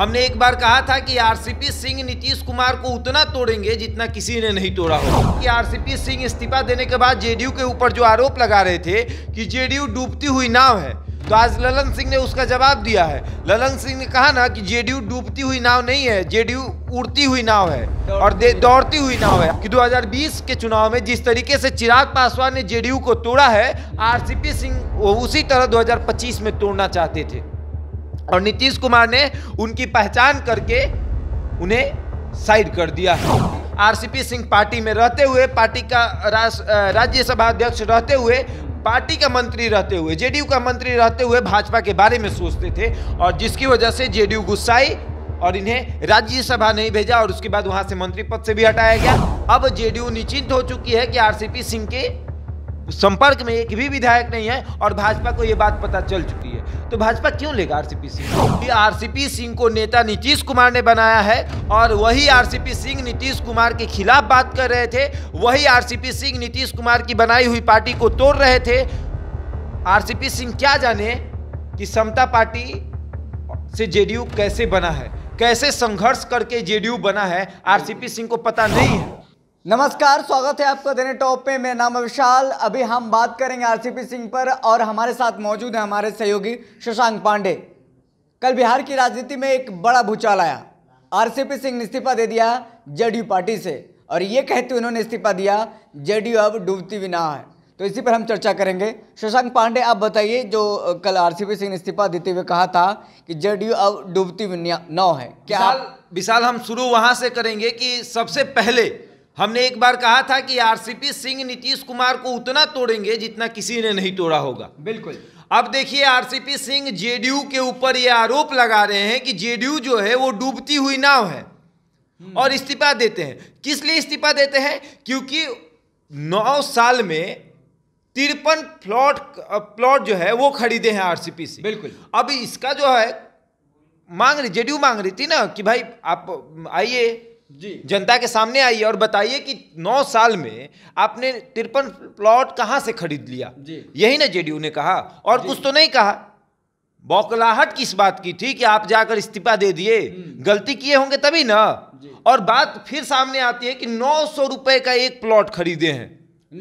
हमने एक बार कहा था कि आरसीपी सिंह नीतीश कुमार को उतना तोड़ेंगे जितना किसी ने नहीं तोड़ा हो कि आरसीपी सिंह इस्तीफा देने के बाद जेडीयू के ऊपर जो आरोप लगा रहे थे कि जेडीयू डूबती हुई नाव है तो आज ललन सिंह ने उसका जवाब दिया है ललन सिंह ने कहा ना कि जेडीयू डूबती हुई नाव नहीं है जेडीयू उड़ती हुई नाव है और दौड़ती हुई नाव है कि 2020 के चुनाव में जिस तरीके से चिराग पासवान ने जेडीयू को तोड़ा है आरसीपी सिंह उसी तरह 2025 में तोड़ना चाहते थे और नीतीश कुमार ने उनकी पहचान करके उन्हें साइड कर दिया आरसीपी सिंह पार्टी में रहते हुए पार्टी का राज्यसभा अध्यक्ष रहते हुए पार्टी का मंत्री रहते हुए जेडीयू का मंत्री रहते हुए भाजपा के बारे में सोचते थे और जिसकी वजह से जेडीयू गुस्साई और इन्हें राज्यसभा नहीं भेजा और उसके बाद वहां से मंत्री पद से भी हटाया गया अब जेडीयू निश्चिंत हो चुकी है कि आरसीपी सिंह के संपर्क में एक भी विधायक नहीं है और भाजपा को ये बात पता चल चुकी है तो भाजपा क्यों लेगा आरसीपी सिंह आरसीपी सिंह को नेता नीतीश कुमार ने बनाया है और वही आरसीपी सिंह नीतीश कुमार के खिलाफ बात कर रहे थे वही आरसीपी सिंह नीतीश कुमार की बनाई हुई पार्टी को तोड़ रहे थे आरसीपी सिंह क्या जाने कि समता पार्टी से जेडीयू कैसे बना है कैसे संघर्ष करके जेडीयू बना है आरसीपी सिंह को पता नहीं है नमस्कार स्वागत है आपका देने टॉप पे मेरा नाम है विशाल अभी हम बात करेंगे आरसीपी सिंह पर और हमारे साथ मौजूद है हमारे सहयोगी शशांक पांडे कल बिहार की राजनीति में एक बड़ा भूचाल आया आरसीपी सिंह ने इस्तीफा दे दिया जेडीयू पार्टी से और ये कहते हुए उन्होंने इस्तीफा दिया जेडीयू अब डूबती भी ना है तो इसी पर हम चर्चा करेंगे शशांक पांडे आप बताइए जो कल आरसीपी सिंह ने इस्तीफा देते हुए कहा था कि जेडीयू अब डूबती भी नौ है क्या विशाल, विशाल हम शुरू वहाँ से करेंगे कि सबसे पहले हमने एक बार कहा था कि आरसीपी सिंह नीतीश कुमार को उतना तोड़ेंगे जितना किसी ने नहीं तोड़ा होगा बिल्कुल अब देखिए आरसीपी सिंह जेडीयू के ऊपर ये आरोप लगा रहे हैं कि जेडीयू जो है वो डूबती हुई नाव है और इस्तीफा देते हैं किस लिए इस्तीफा देते हैं क्योंकि नौ साल में तिरपन प्लॉट प्लॉट जो है वो खरीदे हैं आरसीपी से बिल्कुल अब इसका जो है मांग रही जेडीयू मांग रही थी ना कि भाई आप आइए जनता के सामने आइए और बताइए कि नौ साल में आपने तिरपन प्लॉट कहां से खरीद लिया यही ना जेडीयू ने कहा और कुछ तो नहीं कहा बौकलाहट किस बात की थी कि आप जाकर इस्तीफा दे दिए हम्म। गलती किए होंगे तभी ना और बात फिर सामने आती है कि नौ सौ रुपए का एक प्लॉट खरीदे हैं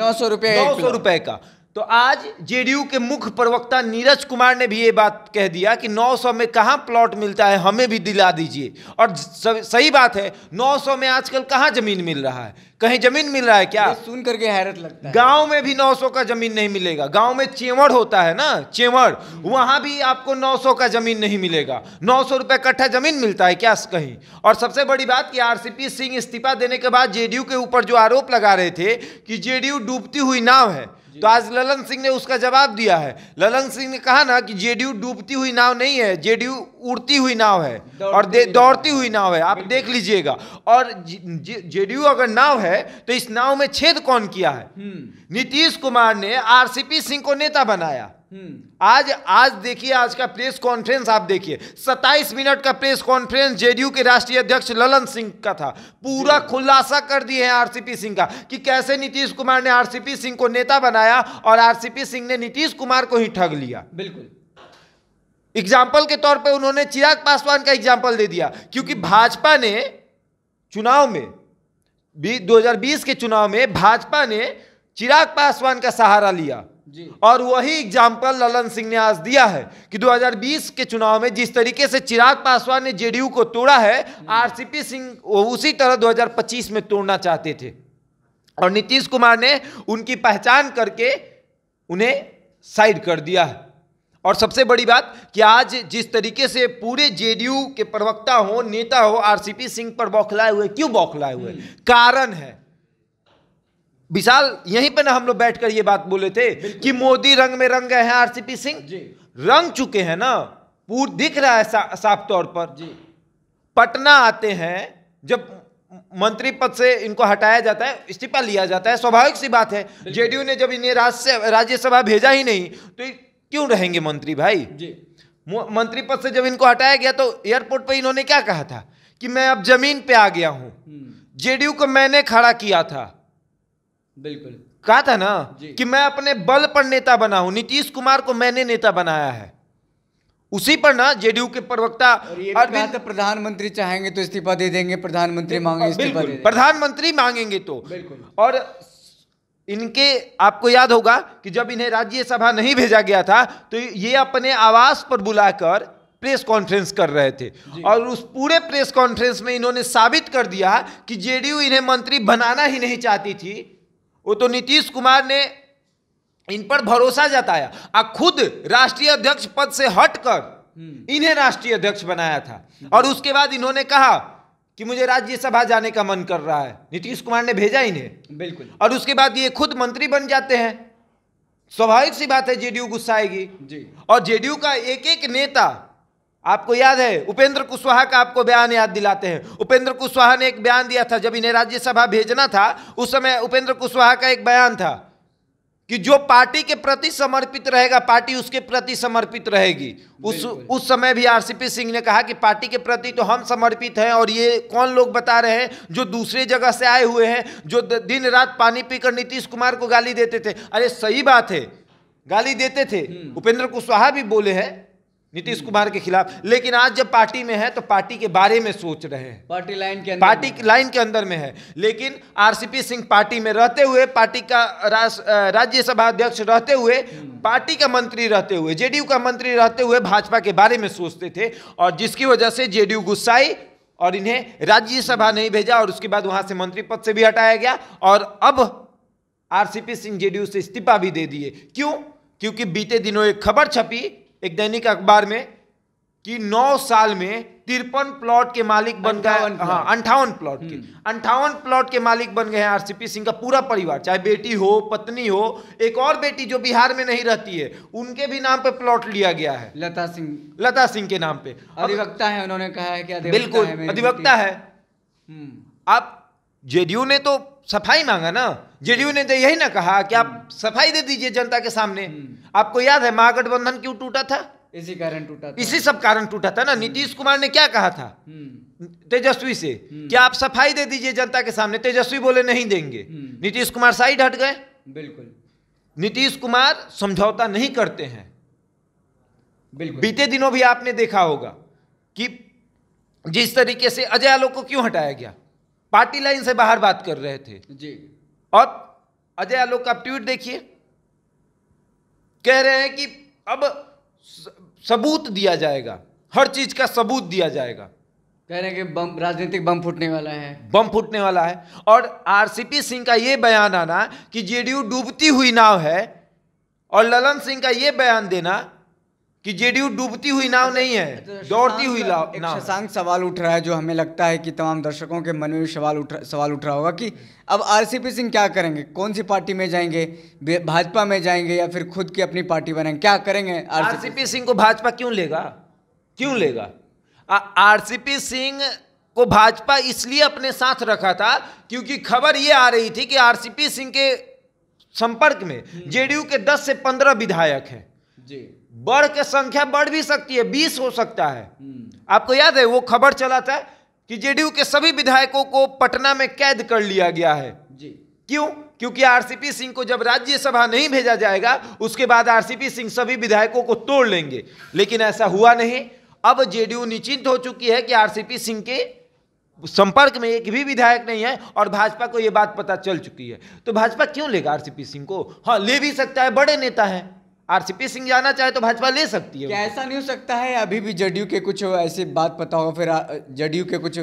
नौ सौ रुपए नौ सौ रुपए का तो आज जेडीयू के मुख्य प्रवक्ता नीरज कुमार ने भी ये बात कह दिया कि 900 में कहाँ प्लॉट मिलता है हमें भी दिला दीजिए और सही बात है 900 में आजकल कहाँ जमीन मिल रहा है कहीं जमीन मिल रहा है क्या सुन करके हैरत लगता है गांव में भी 900 का जमीन नहीं मिलेगा गांव में चेवड़ होता है ना चेवड़ वहां भी आपको 900 का जमीन नहीं मिलेगा नौ सौ रुपये कट्ठा जमीन मिलता है क्या कहीं और सबसे बड़ी बात कि आरसीपी सिंह इस्तीफा देने के बाद जेडीयू के ऊपर जो आरोप लगा रहे थे कि जेडीयू डूबती हुई नाव है तो आज ललन सिंह ने उसका जवाब दिया है ललन सिंह ने कहा ना कि जेडीयू डूबती हुई नाव नहीं है जेडीयू उड़ती हुई नाव है और दौड़ती हुई नाव है आप देख लीजिएगा और जेडीयू अगर नाव है तो इस नाव में छेद कौन किया है हम्म। नीतीश कुमार ने आरसीपी सिंह को नेता बनाया हम्म। आज आज देखिए आज का प्रेस कॉन्फ्रेंस आप देखिए 27 मिनट का प्रेस कॉन्फ्रेंस जेडीयू के राष्ट्रीय अध्यक्ष ललन सिंह का था पूरा खुलासा कर दिए हैं आरसीपी सिंह का कि कैसे नीतीश कुमार ने आरसीपी सिंह को नेता बनाया और आरसीपी सिंह ने नीतीश कुमार को ही ठग लिया बिल्कुल एग्जाम्पल के तौर पर उन्होंने चिराग पासवान का एग्जाम्पल दे दिया क्योंकि भाजपा ने चुनाव में दो के चुनाव में भाजपा ने चिराग पासवान का सहारा लिया और वही एग्जाम्पल ललन सिंह ने आज दिया है कि 2020 के चुनाव में जिस तरीके से चिराग पासवान ने जेडीयू को तोड़ा है आरसीपी सिंह उसी तरह 2025 में तोड़ना चाहते थे और नीतीश कुमार ने उनकी पहचान करके उन्हें साइड कर दिया है और सबसे बड़ी बात कि आज जिस तरीके से पूरे जेडीयू के प्रवक्ता हो नेता हो आरसीपी सिंह पर बौखलाए हुए क्यों बौखलाए हुए हम्म। कारण है विशाल यहीं पे ना हम लोग बैठकर ये बात बोले थे कि मोदी रंग में रंग गए हैं आरसीपी सिंह रंग चुके हैं ना पूर दिख रहा है सा, साफ तौर पर जी पटना आते हैं जब मंत्री पद से इनको हटाया जाता है इस्तीफा लिया जाता है स्वाभाविक सी बात है जेडीयू ने जब इन्हें राज्य राज्यसभा भेजा ही नहीं तो क्यों रहेंगे मंत्री भाई जी मंत्री पद से जब इनको हटाया गया तो एयरपोर्ट पर इन्होंने क्या कहा था कि मैं अब जमीन पे आ गया हूं हम्म। जेडीयू को मैंने खड़ा किया था बिल्कुल कहा था ना कि मैं अपने बल पर नेता बना हूं नीतीश कुमार को मैंने नेता बनाया है उसी पर ना जेडीयू के प्रवक्ता अरविंद प्रधानमंत्री चाहेंगे तो इस्तीफा दे देंगे प्रधानमंत्री मांगेंगे इस्तीफा दे प्रधानमंत्री मांगेंगे तो और इनके आपको याद होगा कि जब इन्हें राज्यसभा नहीं भेजा गया था तो ये अपने आवास पर बुलाकर प्रेस कॉन्फ्रेंस कर रहे थे और उस पूरे प्रेस कॉन्फ्रेंस में इन्होंने साबित कर दिया कि जेडीयू इन्हें मंत्री बनाना ही नहीं चाहती थी वो तो नीतीश कुमार ने इन पर भरोसा जताया और खुद राष्ट्रीय अध्यक्ष पद से हटकर हम्म। इन्हें राष्ट्रीय अध्यक्ष बनाया था और उसके बाद इन्होंने कहा कि मुझे राज्यसभा जाने का मन कर रहा है नीतीश कुमार ने भेजा इन्हें बिल्कुल और उसके बाद ये खुद मंत्री बन जाते हैं स्वाभाविक सी बात है जेडीयू गुस्सा जी और जेडीयू का एक एक नेता आपको याद है उपेंद्र कुशवाहा का आपको बयान याद दिलाते हैं उपेंद्र कुशवाहा ने एक बयान दिया था जब इन्हें राज्यसभा भेजना था उस समय उपेंद्र कुशवाहा का एक बयान था कि जो पार्टी के प्रति समर्पित रहेगा पार्टी उसके प्रति समर्पित रहेगी उस उस समय भी आरसीपी सिंह ने कहा कि पार्टी के प्रति तो हम समर्पित हैं और ये कौन लोग बता रहे हैं जो दूसरे जगह से आए हुए हैं जो दिन रात पानी पीकर नीतीश कुमार को गाली देते थे अरे सही बात है गाली देते थे हम्म। उपेंद्र कुशवाहा भी बोले हैं नीतीश कुमार के खिलाफ लेकिन आज जब पार्टी में है तो पार्टी के बारे में सोच रहे हैं पार्टी लाइन के अंदर पार्टी लाइन के अंदर में है लेकिन आरसीपी सिंह पार्टी में रहते हुए पार्टी का राज्यसभा अध्यक्ष रहते हुए पार्टी का मंत्री रहते हुए जेडीयू का मंत्री रहते हुए भाजपा के बारे में सोचते थे और जिसकी वजह से जेडीयू गुस्साई और इन्हें राज्यसभा नहीं भेजा और उसके बाद वहां से मंत्री पद से भी हटाया गया और अब आरसीपी सिंह जेडीयू से इस्तीफा भी दे दिए क्यों क्योंकि बीते दिनों एक खबर छपी एक दैनिक अखबार में कि नौ साल में तिरपन प्लॉट के मालिक बन गए अंठावन प्लॉट हाँ, के हम्म। अंठावन प्लॉट के मालिक बन गए हैं आरसीपी सिंह का पूरा परिवार चाहे बेटी हो पत्नी हो एक और बेटी जो बिहार में नहीं रहती है उनके भी नाम पे प्लॉट लिया गया है लता सिंह लता सिंह के नाम पे अधिवक्ता है उन्होंने कहा है कि बिल्कुल अधिवक्ता है आप हम्म। जेडीयू ने तो सफाई मांगा ना जेडीयू ने तो यही ना कहा कि आप हम्म। सफाई दे दीजिए जनता के सामने हम्म। आपको याद है महागठबंधन क्यों टूटा था इसी कारण टूटा था इसी सब कारण टूटा था ना हम्म। नीतीश कुमार ने क्या कहा था तेजस्वी से कि आप सफाई दे दीजिए जनता के सामने तेजस्वी बोले नहीं देंगे नीतीश कुमार साइड हट गए बिल्कुल नीतीश कुमार समझौता नहीं करते हैं बिल्कुल बीते दिनों भी आपने देखा होगा कि जिस तरीके से अजय आलोक को क्यों हटाया गया पार्टी लाइन से बाहर बात कर रहे थे जी और अजय आलोक का ट्वीट देखिए कह रहे हैं कि अब सबूत दिया जाएगा हर चीज का सबूत दिया जाएगा कह रहे हैं कि बम राजनीतिक बम फूटने वाला है बम फूटने वाला है और आरसीपी सिंह का यह बयान आना कि जेडीयू डूबती हुई नाव है और ललन सिंह का यह बयान देना कि जेडीयू डूबती हुई नाव नहीं है तो दौड़ती हुई नाव शशांक सवाल उठ रहा है जो हमें लगता है कि तमाम दर्शकों के मन में भी सवाल उठ सवाल उठ रहा होगा कि अब आरसीपी सिंह क्या करेंगे कौन सी पार्टी में जाएंगे भाजपा में जाएंगे या फिर खुद की अपनी पार्टी बनाएंगे क्या करेंगे आरसीपी सिंह को भाजपा क्यों लेगा क्यों लेगा आरसीपी सिंह को भाजपा इसलिए अपने साथ रखा था क्योंकि खबर ये आ रही थी कि आरसीपी सिंह के संपर्क में हम्म। जेडीयू के 10 से 15 विधायक हैं जी बढ़ के संख्या बढ़ भी सकती है बीस हो सकता है आपको याद है वो खबर चला था कि जेडीयू के सभी विधायकों को पटना में कैद कर लिया गया है जी क्यों क्योंकि आरसीपी सिंह को जब राज्यसभा नहीं भेजा जाएगा उसके बाद आरसीपी सिंह सभी विधायकों को तोड़ लेंगे लेकिन ऐसा हुआ नहीं अब जेडीयू निश्चिंत हो चुकी है कि आरसीपी सिंह के संपर्क में एक भी विधायक नहीं है और भाजपा को यह बात पता चल चुकी है तो भाजपा क्यों लेगा आरसीपी सिंह को हाँ ले भी सकता है बड़े नेता हैं आरसीपी सिंह जाना चाहे तो भाजपा ले सकती है क्या ऐसा नहीं हो सकता है अभी भी जदयू के कुछ ऐसे बात पता हो फिर जदयू के कुछ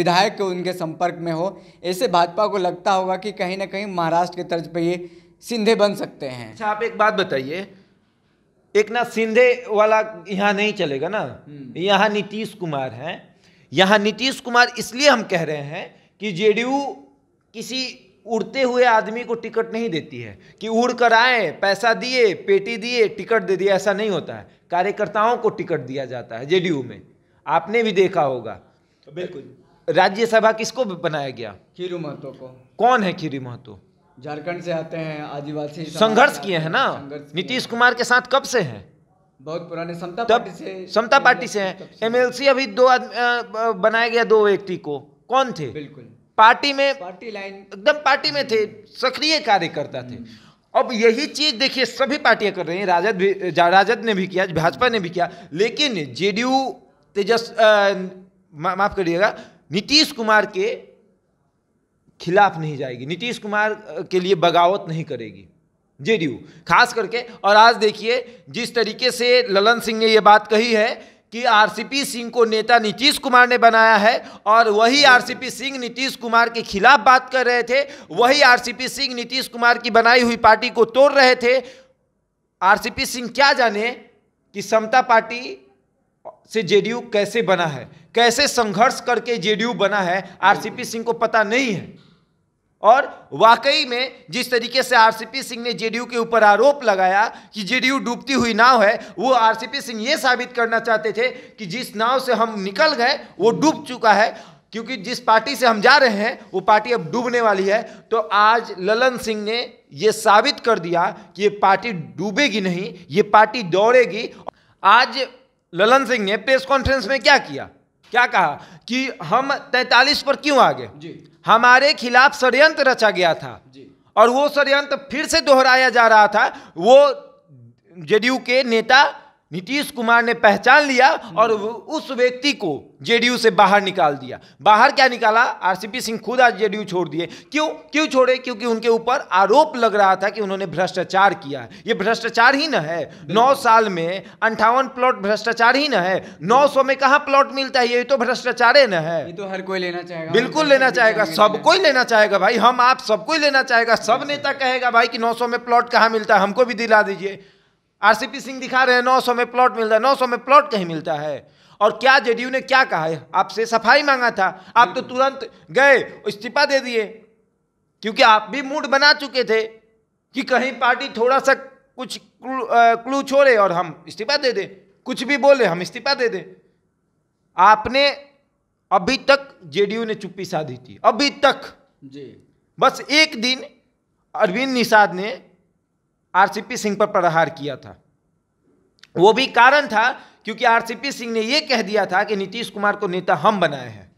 विधायक उनके संपर्क में हो ऐसे भाजपा को लगता होगा कि कहीं ना कहीं महाराष्ट्र के तर्ज पर ये सिंधे बन सकते हैं अच्छा आप एक बात बताइए एक ना सिंधे वाला यहाँ नहीं चलेगा ना हम्म। यहाँ नीतीश कुमार हैं यहाँ नीतीश कुमार इसलिए हम कह रहे हैं कि जेडीयू किसी उड़ते हुए आदमी को टिकट नहीं देती है कि उड़ कर आए पैसा दिए पेटी दिए टिकट दे दिया ऐसा नहीं होता है कार्यकर्ताओं को टिकट दिया जाता है जेडीयू में आपने भी देखा होगा बिल्कुल राज्यसभा किसको बनाया गया खीरू महतो को कौन है खीरू महतो झारखंड से आते हैं आदिवासी संघर्ष किए हैं ना नीतीश कुमार के साथ कब से हैं बहुत पुराने समता पार्टी से समता पार्टी से हैं एमएलसी अभी दो बनाया गया दो व्यक्ति को कौन थे बिल्कुल पार्टी में पार्टी लाइन एकदम पार्टी में थे सक्रिय कार्यकर्ता थे हम्म। अब यही चीज देखिए सभी पार्टियां कर रही हैं राजद भी राजद ने भी किया भाजपा ने भी किया लेकिन जेडीयू तेजस मा, माफ करिएगा नीतीश कुमार के खिलाफ नहीं जाएगी नीतीश कुमार के लिए बगावत नहीं करेगी जेडीयू खास करके और आज देखिए जिस तरीके से ललन सिंह ने ये बात कही है कि आरसीपी सिंह को नेता नीतीश कुमार ने बनाया है और वही आरसीपी सिंह नीतीश कुमार के खिलाफ बात कर रहे थे वही आरसीपी सिंह नीतीश कुमार की बनाई हुई पार्टी को तोड़ रहे थे आरसीपी सिंह क्या जाने कि समता पार्टी से जेडीयू कैसे बना है कैसे संघर्ष करके जेडीयू बना है आरसीपी सिंह को पता नहीं है और वाकई में जिस तरीके से आरसीपी सिंह ने जेडीयू के ऊपर आरोप लगाया कि जेडीयू डूबती हुई नाव है वो आरसीपी सिंह ये साबित करना चाहते थे कि जिस नाव से हम निकल गए वो डूब चुका है क्योंकि जिस पार्टी से हम जा रहे हैं वो पार्टी अब डूबने वाली है तो आज ललन सिंह ने ये साबित कर दिया कि ये पार्टी डूबेगी नहीं ये पार्टी दौड़ेगी आज ललन सिंह ने प्रेस कॉन्फ्रेंस में क्या किया क्या कहा कि हम 43 पर क्यों आ गए हमारे खिलाफ षडयंत्र रचा गया था और वो षडयंत्र फिर से दोहराया जा रहा था वो जेडीयू के नेता नीतीश कुमार ने पहचान लिया और उस व्यक्ति को जेडीयू से बाहर निकाल दिया बाहर क्या निकाला आरसीपी सिंह खुद आज जेडीयू छोड़ दिए क्यों क्यों छोड़े क्योंकि उनके ऊपर आरोप लग रहा था कि उन्होंने भ्रष्टाचार किया है ये भ्रष्टाचार ही न है नौ साल में अंठावन प्लॉट भ्रष्टाचार ही न है नौ सौ में कहा प्लॉट मिलता है ये तो भ्रष्टाचार ही न है ये तो हर कोई लेना चाहेगा बिल्कुल लेना चाहेगा सब कोई लेना चाहेगा भाई हम आप सबको लेना चाहेगा सब नेता कहेगा भाई कि नौ में प्लॉट कहाँ मिलता है हमको भी दिला दीजिए आरसीपी सिंह दिखा रहे हैं नौ सौ में प्लॉट मिलता है नौ सौ में प्लॉट कहीं मिलता है और क्या जेडीयू ने क्या कहा है आपसे सफाई मांगा था आप तो तुरंत गए इस्तीफा दे दिए क्योंकि आप भी मूड बना चुके थे कि कहीं पार्टी थोड़ा सा कुछ क्लू, क्लू छोड़े और हम इस्तीफा दे दें कुछ भी बोले हम इस्तीफा दे दें आपने अभी तक जेडीयू ने चुप्पी साधी थी अभी तक जी बस एक दिन अरविंद निषाद ने आरसीपी सिंह पर प्रहार किया था वो भी कारण था क्योंकि आरसीपी सिंह ने यह कह दिया था कि नीतीश कुमार को नेता हम बनाए हैं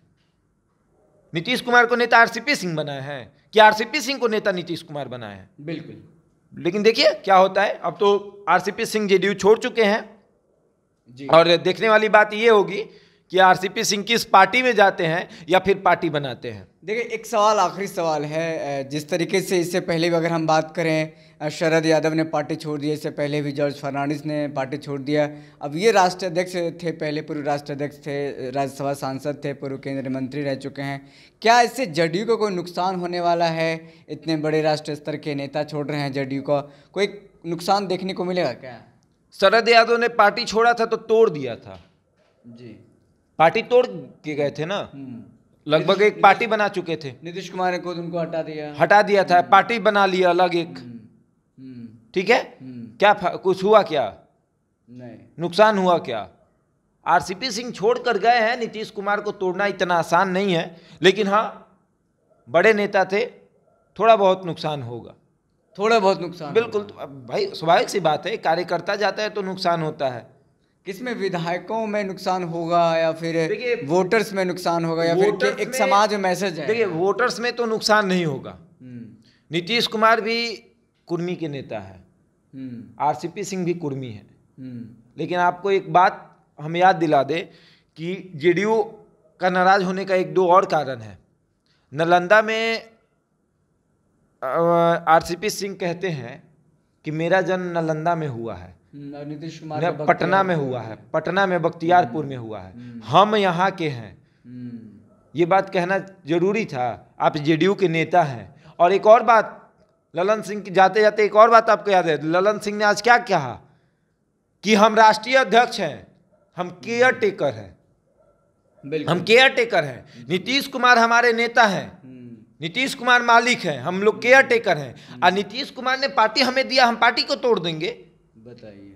नीतीश कुमार को नेता आरसीपी सिंह बनाए हैं कि आरसीपी सिंह को नेता नीतीश कुमार बनाए हैं बिल्कुल लेकिन देखिए क्या होता है अब तो आरसीपी सिंह जेडीयू छोड़ चुके हैं और देखने वाली बात यह होगी कि आरसीपी सिंह किस पार्टी में जाते हैं या फिर पार्टी बनाते हैं देखिए एक सवाल आखिरी सवाल है जिस तरीके से इससे पहले भी अगर हम बात करें शरद यादव ने पार्टी छोड़ दी इससे पहले भी जॉर्ज फर्नांडिस ने पार्टी छोड़ दिया अब ये राष्ट्र अध्यक्ष थे पहले पूर्व राष्ट्र अध्यक्ष थे राज्यसभा सांसद थे पूर्व केंद्रीय मंत्री रह चुके हैं क्या इससे जेडीयू को कोई नुकसान होने वाला है इतने बड़े राष्ट्र स्तर के नेता छोड़ रहे हैं जदयू का कोई नुकसान देखने को मिलेगा क्या शरद यादव ने पार्टी छोड़ा था तो तोड़ दिया था जी पार्टी तोड़ के गए थे ना हम्म। लगभग एक पार्टी बना चुके थे नीतीश कुमार ने खुद उनको हटा दिया हटा दिया था पार्टी बना लिया अलग एक हम्म, हम्म। ठीक है हम्म। क्या कुछ हुआ क्या नहीं नुकसान हुआ क्या आरसीपी सिंह छोड़कर गए हैं नीतीश कुमार को तोड़ना इतना आसान नहीं है लेकिन हाँ बड़े नेता थे थोड़ा बहुत नुकसान होगा थोड़ा बहुत नुकसान बिल्कुल तो भाई स्वाभाविक सी बात है कार्यकर्ता जाता है तो नुकसान होता है किसमें विधायकों में नुकसान होगा या फिर वोटर्स में नुकसान होगा या फिर एक समाज में मैसेज है देखिए वोटर्स में तो नुकसान नहीं होगा हम्म। नीतीश कुमार भी कुर्मी के नेता है हम्म। आरसीपी सिंह भी कुर्मी है हम्म। लेकिन आपको एक बात हम याद दिला दें कि जेडीयू का नाराज होने का एक दो और कारण है नालंदा में आरसीपी सिंह कहते हैं कि मेरा जन्म नालंदा में हुआ है नीतीश कुमार पटना में हुआ है पटना में बख्तियारपुर में हुआ है हम्म। हम यहाँ के हैं हम्म। ये बात कहना जरूरी था आप जेडीयू के नेता हैं और एक और बात ललन सिंह की जाते जाते एक और बात आपको याद है ललन सिंह ने आज क्या कहा कि हम राष्ट्रीय अध्यक्ष हैं हम केयर टेकर हैं हम केयर टेकर हैं हम्म। नीतीश कुमार हमारे नेता हैं नीतीश कुमार मालिक हैं हम लोग केयर टेकर हैं और नीतीश कुमार ने पार्टी हमें दिया हम पार्टी को तोड़ देंगे बताइए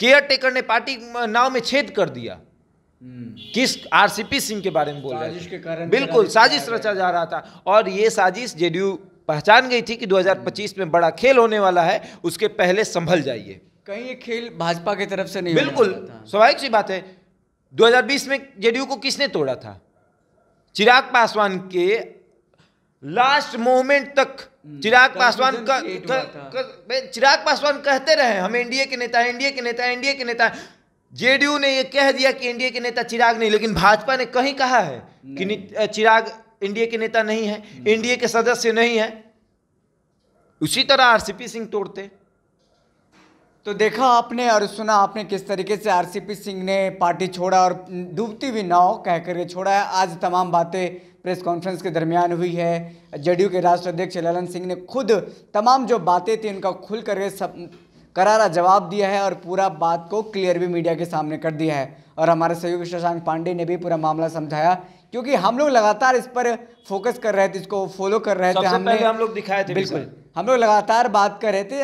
केयर टेकर ने पार्टी नाव में छेद कर दिया हम्म। किस आरसीपी सिंह के बारे में बोल रहे के कारण बिल्कुल साजिश रचा जा रहा था और ये साजिश जेडीयू पहचान गई थी कि 2025 में बड़ा खेल होने वाला है उसके पहले संभल जाइए कहीं ये खेल भाजपा की तरफ से नहीं बिल्कुल स्वाभाविक सी बात है 2020 में जेडीयू को किसने तोड़ा था चिराग पासवान के लास्ट मोमेंट तक हम्म, चिराग पासवान का, चिराग पासवान कहते रहे हम एनडीए के नेता एनडीए के नेता एनडीए के नेता जेडीयू ने यह कह दिया कि एनडीए के नेता चिराग नहीं लेकिन भाजपा ने कहीं कहा है कि चिराग एनडीए के नेता नहीं है एनडीए के सदस्य नहीं है उसी तरह आरसीपी सिंह तोड़ते तो देखा आपने और सुना आपने किस तरीके से आरसीपी सिंह ने पार्टी छोड़ा और डूबती हुई नाव कह के छोड़ा है आज तमाम बातें प्रेस कॉन्फ्रेंस के दरमियान हुई है जेडीयू के राष्ट्र अध्यक्ष ललन सिंह ने खुद तमाम जो बातें थी उनका खुल करके सब करारा जवाब दिया है और पूरा बात को क्लियर भी मीडिया के सामने कर दिया है और हमारे सहयोगी शशांक पांडे ने भी पूरा मामला समझाया क्योंकि हम लोग लगातार इस पर फोकस कर रहे थे इसको फॉलो कर रहे थे हमने हम लोग दिखाए थे बिल्कुल हम लोग लगातार बात कर रहे थे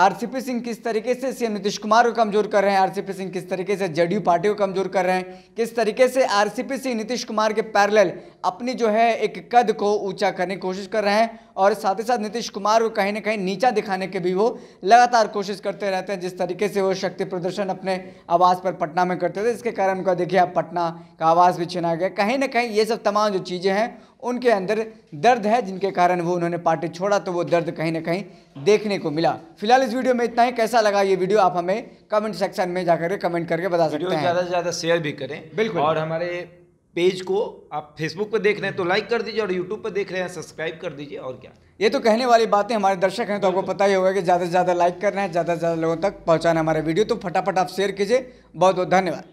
आरसीपी सिंह किस तरीके से सीएम नीतीश कुमार को कमजोर कर रहे हैं आरसीपी सिंह किस तरीके से जेडीयू पार्टी को कमजोर कर रहे हैं किस तरीके से आरसीपी सिंह नीतीश कुमार के पैरेलल अपनी जो है एक कद को ऊंचा करने की कोशिश कर रहे हैं और साथ ही साथ नीतीश कुमार को कहीं ना कहीं नीचा दिखाने के भी वो लगातार कोशिश करते रहते हैं जिस तरीके से वो शक्ति प्रदर्शन अपने आवाज़ पर पटना में करते थे इसके कारण उनका देखिए अब पटना का आवाज़ भी छिना गया कहीं ना कहीं ये सब तमाम जो चीज़ें हैं उनके अंदर दर्द है जिनके कारण वो उन्होंने पार्टी छोड़ा तो वो दर्द कहीं ना कहीं देखने को मिला फिलहाल इस वीडियो में इतना ही कैसा लगा ये वीडियो आप हमें कमेंट सेक्शन में जाकर कमेंट करके बता सकते हैं ज़्यादा से ज़्यादा शेयर भी करें बिल्कुल और हमारे पेज को आप फेसबुक पर देख रहे हैं तो लाइक कर दीजिए और यूट्यूब पर देख रहे हैं सब्सक्राइब कर दीजिए और क्या ये तो कहने वाली बातें हमारे दर्शक हैं तो आपको पता ही होगा कि ज़्यादा से ज़्यादा लाइक करना है ज़्यादा से ज़्यादा लोगों तक पहुँचाना हमारे वीडियो तो फटाफट आप शेयर कीजिए बहुत बहुत धन्यवाद